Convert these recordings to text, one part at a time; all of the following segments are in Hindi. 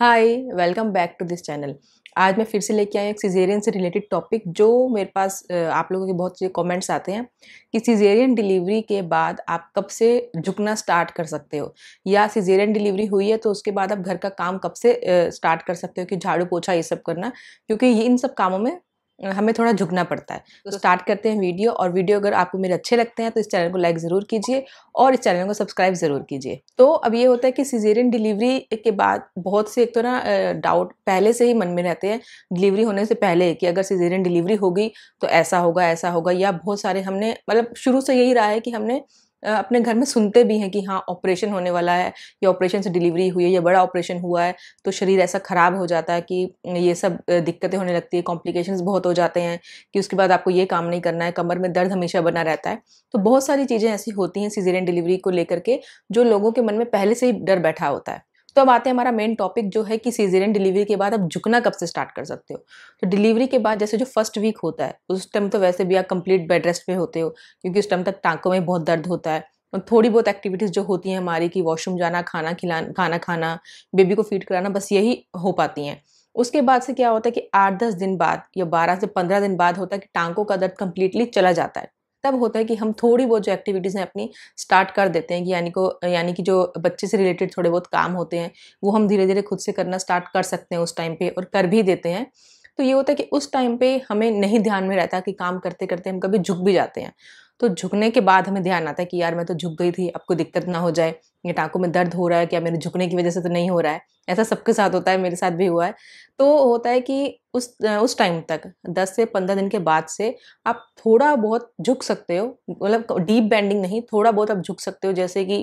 Hi welcome back to this channel आज मैं फिर से लेके आई एक सीजेरियन से रिलेटेड टॉपिक जो मेरे पास आप लोगों के बहुत से कमेंट्स आते हैं कि सीजेरियन डिलीवरी के बाद आप कब से झुकना स्टार्ट कर सकते हो या सीजेरियन डिलीवरी हुई है तो उसके बाद आप घर का काम कब से स्टार्ट कर सकते हो कि झाड़ू पोछा ये सब करना क्योंकि इन सब कामों में हमें थोड़ा झुकना पड़ता है तो, तो स्टार्ट करते हैं वीडियो और वीडियो अगर आपको मेरे अच्छे लगते हैं तो इस चैनल को लाइक ज़रूर कीजिए और इस चैनल को सब्सक्राइब ज़रूर कीजिए तो अब ये होता है कि सीजेरियन डिलीवरी के बाद बहुत से एक तो ना डाउट पहले से ही मन में रहते हैं डिलीवरी होने से पहले कि अगर सीजेरियन डिलीवरी होगी तो ऐसा होगा ऐसा होगा या बहुत सारे हमने मतलब शुरू से यही रहा है कि हमने अपने घर में सुनते भी हैं कि हाँ ऑपरेशन होने वाला है या ऑपरेशन से डिलीवरी हुई है या बड़ा ऑपरेशन हुआ है तो शरीर ऐसा ख़राब हो जाता है कि ये सब दिक्कतें होने लगती है कॉम्प्लिकेशंस बहुत हो जाते हैं कि उसके बाद आपको ये काम नहीं करना है कमर में दर्द हमेशा बना रहता है तो बहुत सारी चीज़ें ऐसी होती हैं सीजेरियन डिलीवरी को लेकर के जो लोगों के मन में पहले से ही डर बैठा होता है तो अब आते हैं हमारा मेन टॉपिक जो है कि सीजेरियन डिलीवरी के बाद आप झुकना कब से स्टार्ट कर सकते हो तो डिलीवरी के बाद जैसे जो फर्स्ट वीक होता है उस टाइम तो वैसे भी आप कंप्लीट बेड रेस्ट पे होते हो क्योंकि उस टाइम तक टाँकों में बहुत दर्द होता है और थोड़ी बहुत एक्टिविटीज़ जो होती हैं हमारी कि वॉशरूम जाना खाना खिलाना खाना खाना बेबी को फीड कराना बस यही हो पाती हैं उसके बाद से क्या होता है कि आठ दस दिन बाद या बारह से पंद्रह दिन बाद होता है कि टांकों का दर्द कम्प्लीटली चला जाता है तब होता है कि हम थोड़ी बहुत जो एक्टिविटीज़ हैं अपनी स्टार्ट कर देते हैं कि यानी को यानी कि जो बच्चे से रिलेटेड थोड़े बहुत काम होते हैं वो हम धीरे धीरे खुद से करना स्टार्ट कर सकते हैं उस टाइम पर और कर भी देते हैं तो ये होता है कि उस टाइम पे हमें नहीं ध्यान में रहता कि काम करते करते हम कभी झुक भी जाते हैं तो झुकने के बाद हमें ध्यान आता है कि यार मैं तो झुक गई थी आपको दिक्कत ना हो जाए या टाँकों में दर्द हो रहा है क्या मेरे झुकने की वजह से तो नहीं हो रहा है ऐसा सबके साथ होता है मेरे साथ भी हुआ है तो होता है कि उस उस टाइम तक 10 से 15 दिन के बाद से आप थोड़ा बहुत झुक सकते हो मतलब डीप बैंडिंग नहीं थोड़ा बहुत आप झुक सकते हो जैसे कि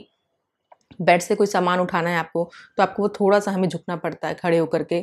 बेड से कोई सामान उठाना है आपको तो आपको वो थोड़ा सा हमें झुकना पड़ता है खड़े होकर के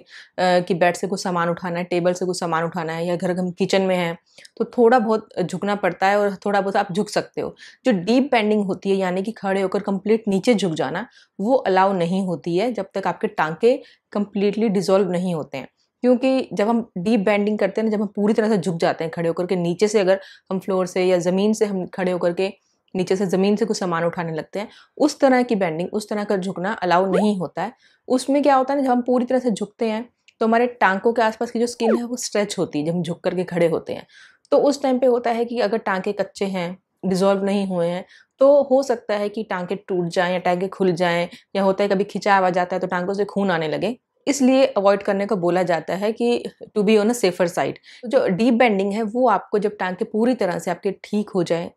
कि बेड से कुछ सामान उठाना है टेबल से कुछ सामान उठाना है या घर हम किचन में हैं तो थोड़ा बहुत झुकना पड़ता है और थोड़ा बहुत आप झुक सकते हो जो डीप बेंडिंग होती है यानी कि खड़े होकर कंप्लीट नीचे झुक जाना वो अलाउ नहीं होती है जब तक आपके टाँके कम्प्लीटली डिजोल्व नहीं होते हैं क्योंकि जब हम डीप बैंडिंग करते हैं ना जब हम पूरी तरह से झुक जाते हैं खड़े होकर के नीचे से अगर हम फ्लोर से या ज़मीन से हम खड़े होकर के नीचे से ज़मीन से कुछ सामान उठाने लगते हैं उस तरह की बैंडिंग उस तरह का झुकना अलाउ नहीं होता है उसमें क्या होता है जब हम पूरी तरह से झुकते हैं तो हमारे टांकों के आसपास की जो स्किन है वो स्ट्रेच होती है जब हम झुक करके खड़े होते हैं तो उस टाइम पे होता है कि अगर टांके कच्चे हैं डिजोल्व नहीं हुए हैं तो हो सकता है कि टांके टूट जाएं या टांके खुल जाएं या होता है कभी खिंचाव आ जाता है तो टांकों से खून आने लगे इसलिए अवॉइड करने को बोला जाता है कि to be on a safer side जो डीप बेंडिंग है वो आपको जब टांके पूरी तरह से आपके ठीक हो जाए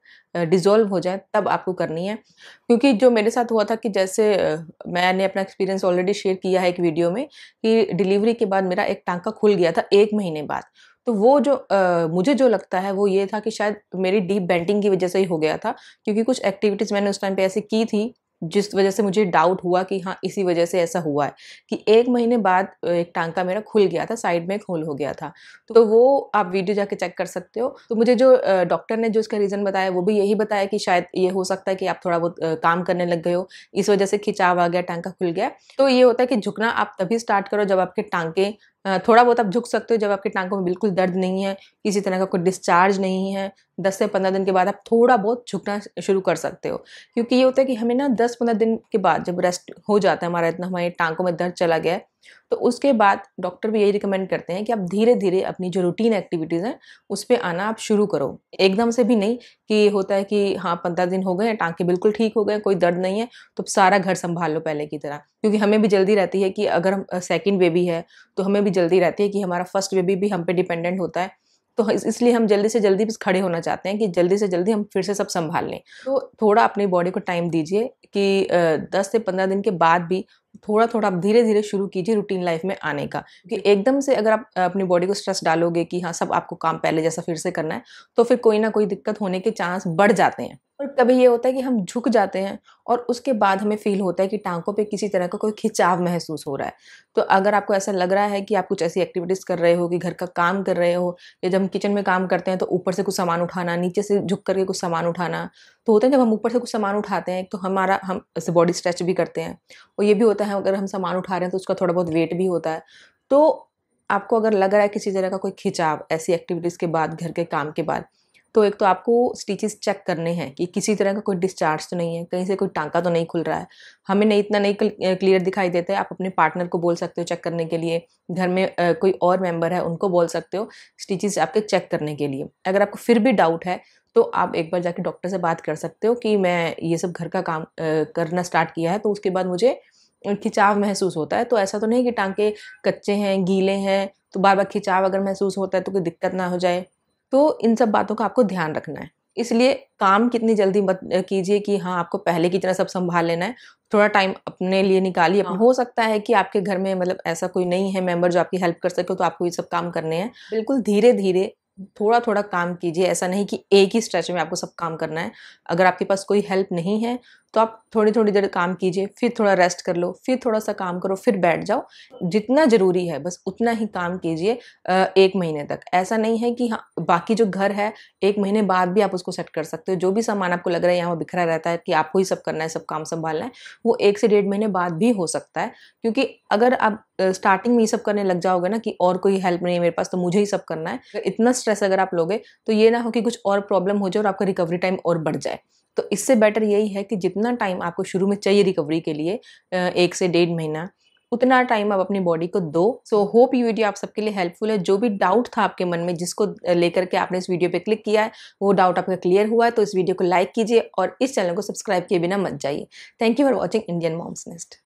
डिज़ोल्व हो जाए तब आपको करनी है क्योंकि जो मेरे साथ हुआ था कि जैसे मैंने अपना एक्सपीरियंस ऑलरेडी शेयर किया है एक वीडियो में कि डिलीवरी के बाद मेरा एक टांका खुल गया था एक महीने बाद तो वो जो आ, मुझे जो लगता है वो ये था कि शायद मेरी डीप बेंडिंग की वजह से ही हो गया था क्योंकि कुछ एक्टिविटीज़ मैंने उस टाइम पे ऐसे की थी जिस वजह से मुझे डाउट हुआ कि हाँ इसी वजह से ऐसा हुआ है कि एक महीने बाद एक टांका मेरा खुल गया था साइड में एक होल हो गया था तो वो आप वीडियो जाके चेक कर सकते हो तो मुझे जो डॉक्टर ने जो इसका रीज़न बताया वो भी यही बताया कि शायद ये हो सकता है कि आप थोड़ा बहुत काम करने लग गए हो इस वजह से खिंचाव आ गया टांका खुल गया तो ये होता है कि झुकना आप तभी स्टार्ट करो जब आपके टांके थोड़ा बहुत आप झुक सकते हो जब आपके टांगों में बिल्कुल दर्द नहीं है किसी तरह का कोई डिस्चार्ज नहीं है दस से पंद्रह दिन के बाद आप थोड़ा बहुत झुकना शुरू कर सकते हो क्योंकि ये होता है कि हमें ना दस पंद्रह दिन के बाद जब रेस्ट हो जाता है हमारा इतना हमारे टांगों में दर्द चला गया है तो उसके बाद डॉक्टर भी यही रिकमेंड करते हैं कि आप धीरे धीरे अपनी जो रूटीन एक्टिविटीज़ हैं उस पर आना आप शुरू करो एकदम से भी नहीं कि होता है कि हाँ पंद्रह दिन हो गए टाँके बिल्कुल ठीक हो गए कोई दर्द नहीं है तो सारा घर संभाल लो पहले की तरह क्योंकि हमें भी जल्दी रहती है कि अगर हम सेकेंड बेबी है तो हमें भी जल्दी रहती है कि हमारा फर्स्ट बेबी भी हम पे डिपेंडेंट होता है तो इसलिए हम जल्दी से जल्दी खड़े होना चाहते हैं कि जल्दी से जल्दी हम फिर से सब संभाल लें तो थोड़ा अपनी बॉडी को टाइम दीजिए कि दस से पंद्रह दिन के बाद भी थोड़ा थोड़ा आप धीरे धीरे शुरू कीजिए रूटीन लाइफ में आने का क्योंकि एकदम से अगर आप अपनी बॉडी को स्ट्रेस डालोगे कि हाँ सब आपको काम पहले जैसा फिर से करना है तो फिर कोई ना कोई दिक्कत होने के चांस बढ़ जाते हैं और कभी ये होता है कि हम झुक जाते हैं और उसके बाद हमें फील होता है कि टांकों पे किसी तरह का कोई खिंचाव महसूस हो रहा है तो अगर आपको ऐसा लग रहा है कि आप कुछ ऐसी एक्टिविटीज़ कर रहे हो कि घर का काम कर रहे हो या जब हम किचन में काम करते हैं तो ऊपर से कुछ सामान उठाना नीचे से झुक करके कुछ सामान उठाना तो होता है जब हम ऊपर से कुछ सामान उठाते हैं तो हमारा हम ऐसे बॉडी स्ट्रेच भी करते हैं और ये भी होता है अगर हम सामान उठा रहे हैं तो उसका थोड़ा बहुत वेट भी होता है तो आपको अगर लग रहा है किसी तरह का कोई खिंचाव ऐसी एक्टिविटीज़ के बाद घर के काम के बाद तो एक तो आपको स्टिचेस चेक करने हैं कि किसी तरह का कोई डिस्चार्ज तो नहीं है कहीं से कोई टांका तो नहीं खुल रहा है हमें नहीं इतना नहीं क्लियर दिखाई देता है आप अपने पार्टनर को बोल सकते हो चेक करने के लिए घर में कोई और मेम्बर है उनको बोल सकते हो स्टिचेस आपके चेक करने के लिए अगर आपको फिर भी डाउट है तो आप एक बार जाके डॉक्टर से बात कर सकते हो कि मैं ये सब घर का काम करना स्टार्ट किया है तो उसके बाद मुझे खिंचाव महसूस होता है तो ऐसा तो नहीं कि टांके कच्चे हैं गीले हैं तो बार बार खिंचाव अगर महसूस होता है तो कोई दिक्कत ना हो जाए तो इन सब बातों का आपको ध्यान रखना है इसलिए काम कितनी जल्दी मत कीजिए कि हाँ आपको पहले की तरह सब संभाल लेना है थोड़ा टाइम अपने लिए निकालिए हाँ। हो सकता है कि आपके घर में मतलब ऐसा कोई नहीं है मेंबर जो आपकी हेल्प कर सके तो आपको ये सब काम करने हैं बिल्कुल धीरे धीरे थोड़ा थोड़ा काम कीजिए ऐसा नहीं कि एक ही स्ट्रेच में आपको सब काम करना है अगर आपके पास कोई हेल्प नहीं है तो आप थोड़ी थोड़ी देर काम कीजिए फिर थोड़ा रेस्ट कर लो फिर थोड़ा सा काम करो फिर बैठ जाओ जितना ज़रूरी है बस उतना ही काम कीजिए एक महीने तक ऐसा नहीं है कि हाँ बाकी जो घर है एक महीने बाद भी आप उसको सेट कर सकते हो जो भी सामान आपको लग रहा है यहाँ पर बिखरा रहता है कि आपको ही सब करना है सब काम संभालना है वो एक से डेढ़ महीने बाद भी हो सकता है क्योंकि अगर आप स्टार्टिंग में ये सब करने लग जाओगे ना कि और कोई हेल्प नहीं है मेरे पास तो मुझे ही सब करना है इतना स्ट्रेस अगर आप लोगे तो ये ना हो कि कुछ और प्रॉब्लम हो जाए और आपका रिकवरी टाइम और बढ़ जाए तो इससे बेटर यही है कि जितना टाइम आपको शुरू में चाहिए रिकवरी के लिए एक से डेढ़ महीना उतना टाइम आप अपनी बॉडी को दो सो होप ये वीडियो आप सबके लिए हेल्पफुल है जो भी डाउट था आपके मन में जिसको लेकर के आपने इस वीडियो पे क्लिक किया है वो डाउट आपका क्लियर हुआ है तो इस वीडियो को लाइक कीजिए और इस चैनल को सब्सक्राइब किए बिना मत जाइए thank you for watching Indian moms nest